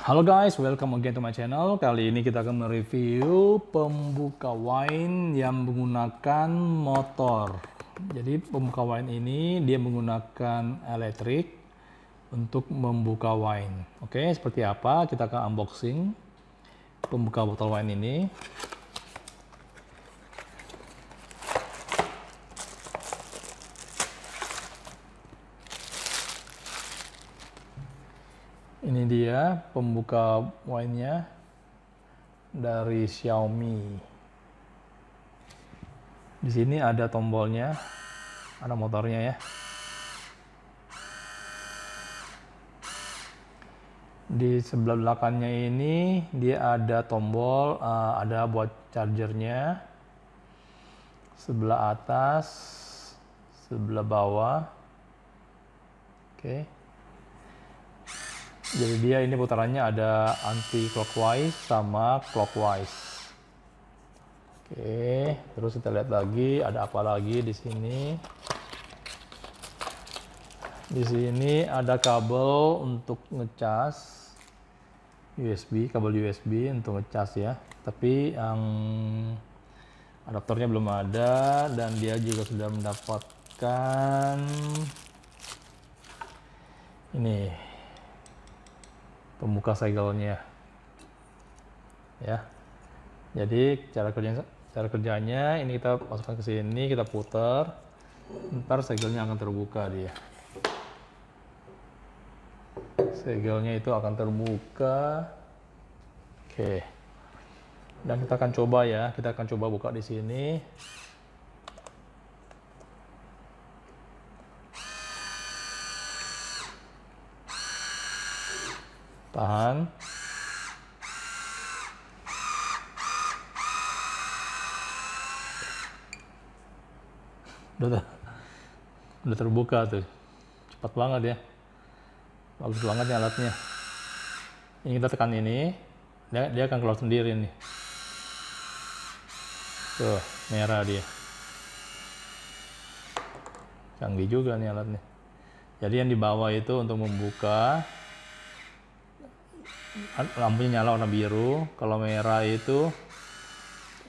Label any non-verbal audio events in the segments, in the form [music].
Halo guys, welcome again to my channel. Kali ini kita akan mereview pembuka wine yang menggunakan motor. Jadi pembuka wine ini dia menggunakan elektrik untuk membuka wine. Oke, seperti apa? Kita akan unboxing pembuka botol wine ini. ini dia pembuka wine-nya dari Xiaomi. Di sini ada tombolnya, ada motornya ya. Di sebelah belakangnya ini dia ada tombol, eh, ada buat chargernya. Sebelah atas, sebelah bawah. Oke. Okay. Jadi dia ini putarannya ada anti clockwise sama clockwise. Oke, terus kita lihat lagi ada apa lagi di sini. Di sini ada kabel untuk ngecas USB, kabel USB untuk ngecas ya. Tapi yang adaptornya belum ada dan dia juga sudah mendapatkan ini pembuka segelnya ya jadi cara kerjanya cara kerjanya ini kita masukkan ke sini kita putar ntar segelnya akan terbuka dia segelnya itu akan terbuka oke dan kita akan coba ya kita akan coba buka di sini tahan udah udah terbuka tuh cepat banget ya bagus banget nih alatnya ini kita tekan ini dia, dia akan keluar sendiri nih tuh merah dia canggih juga nih alatnya jadi yang di bawah itu untuk membuka lampunya nyala warna biru kalau merah itu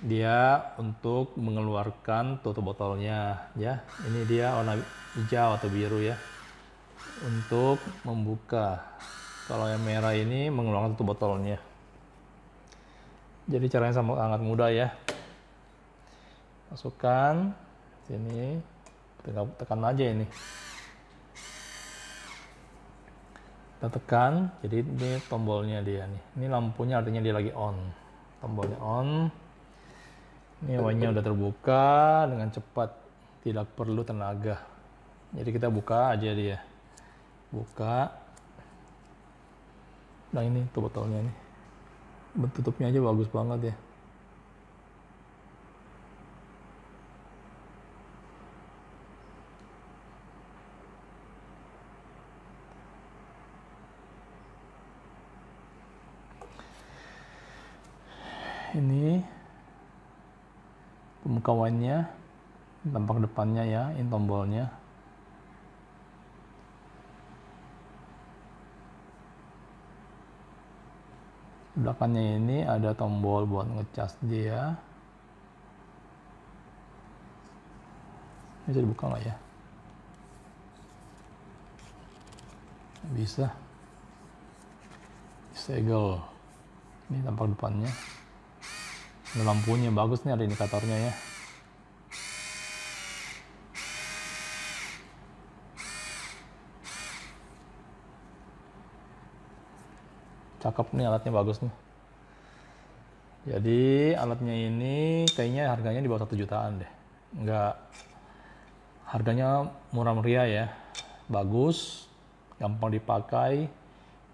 dia untuk mengeluarkan tutup botolnya ya ini dia warna hijau atau biru ya untuk membuka kalau yang merah ini mengeluarkan tutup botolnya jadi caranya sama sangat mudah ya masukkan sini tinggal tekan aja ini kita tekan jadi ini tombolnya dia nih ini lampunya artinya dia lagi on tombolnya on ini wanya udah terbuka dengan cepat tidak perlu tenaga jadi kita buka aja dia buka nah ini tuh botolnya nih tutupnya aja bagus banget ya ini pemukawannya tampak depannya ya in tombolnya belakangnya ini ada tombol buat ngecas dia bisa dibuka nggak ya bisa segel ini tampak depannya ini lampunya bagus nih ada indikatornya ya. Cakep nih alatnya bagus nih. Jadi alatnya ini kayaknya harganya di bawah satu jutaan deh. Enggak harganya murah meriah ya. Bagus, gampang dipakai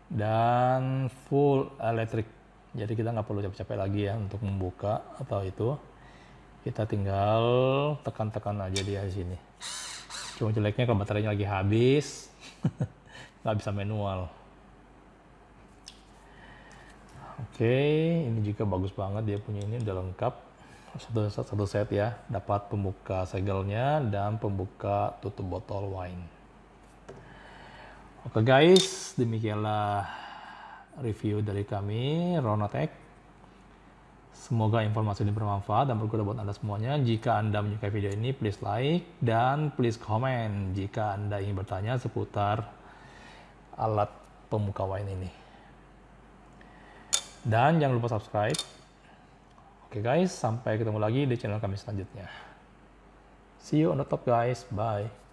dan full elektrik jadi kita nggak perlu capek-capek lagi ya untuk membuka atau itu kita tinggal tekan-tekan aja dia di sini cuma jeleknya kalau baterainya lagi habis [laughs] nggak bisa manual oke ini juga bagus banget dia punya ini udah lengkap satu, satu set ya dapat pembuka segelnya dan pembuka tutup botol wine oke guys demikianlah review dari kami Ronotech. Semoga informasi ini bermanfaat dan berguna buat Anda semuanya. Jika Anda menyukai video ini, please like dan please comment jika Anda ingin bertanya seputar alat pemuka wine ini. Dan jangan lupa subscribe. Oke guys, sampai ketemu lagi di channel kami selanjutnya. See you on the top guys. Bye.